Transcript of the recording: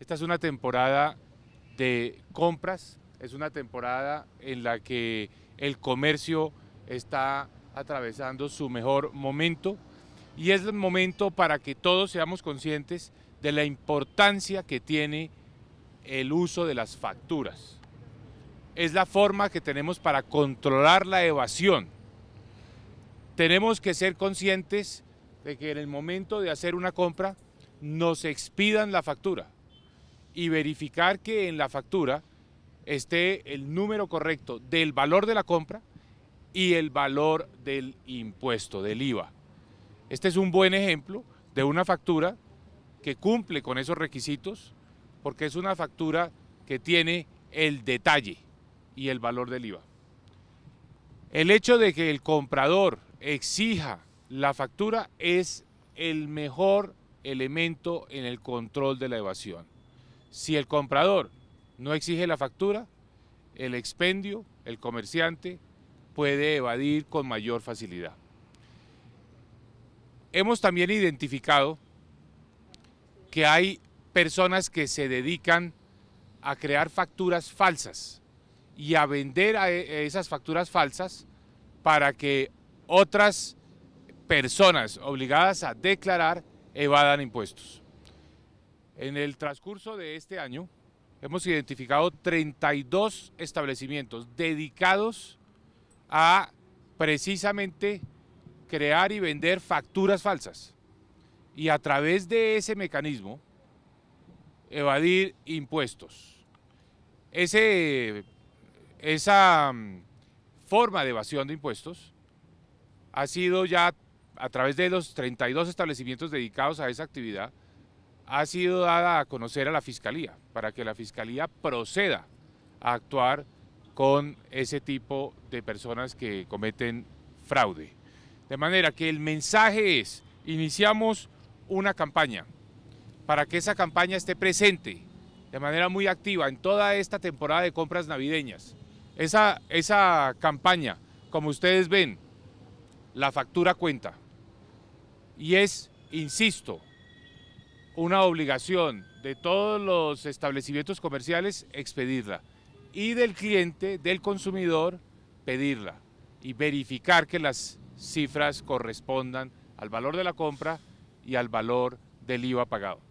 Esta es una temporada de compras, es una temporada en la que el comercio está atravesando su mejor momento y es el momento para que todos seamos conscientes de la importancia que tiene el uso de las facturas. Es la forma que tenemos para controlar la evasión. Tenemos que ser conscientes de que en el momento de hacer una compra nos expidan la factura y verificar que en la factura esté el número correcto del valor de la compra y el valor del impuesto, del IVA. Este es un buen ejemplo de una factura que cumple con esos requisitos porque es una factura que tiene el detalle y el valor del IVA. El hecho de que el comprador exija la factura es el mejor elemento en el control de la evasión. Si el comprador no exige la factura, el expendio, el comerciante, puede evadir con mayor facilidad. Hemos también identificado que hay personas que se dedican a crear facturas falsas y a vender e, esas facturas falsas para que otras personas obligadas a declarar evadan impuestos. En el transcurso de este año hemos identificado 32 establecimientos dedicados a precisamente crear y vender facturas falsas y a través de ese mecanismo evadir impuestos. Ese, esa mm, forma de evasión de impuestos ha sido ya a través de los 32 establecimientos dedicados a esa actividad ha sido dada a conocer a la Fiscalía, para que la Fiscalía proceda a actuar con ese tipo de personas que cometen fraude. De manera que el mensaje es, iniciamos una campaña para que esa campaña esté presente de manera muy activa en toda esta temporada de compras navideñas. Esa, esa campaña, como ustedes ven, la factura cuenta. Y es, insisto, una obligación de todos los establecimientos comerciales expedirla y del cliente, del consumidor, pedirla y verificar que las cifras correspondan al valor de la compra y al valor del IVA pagado.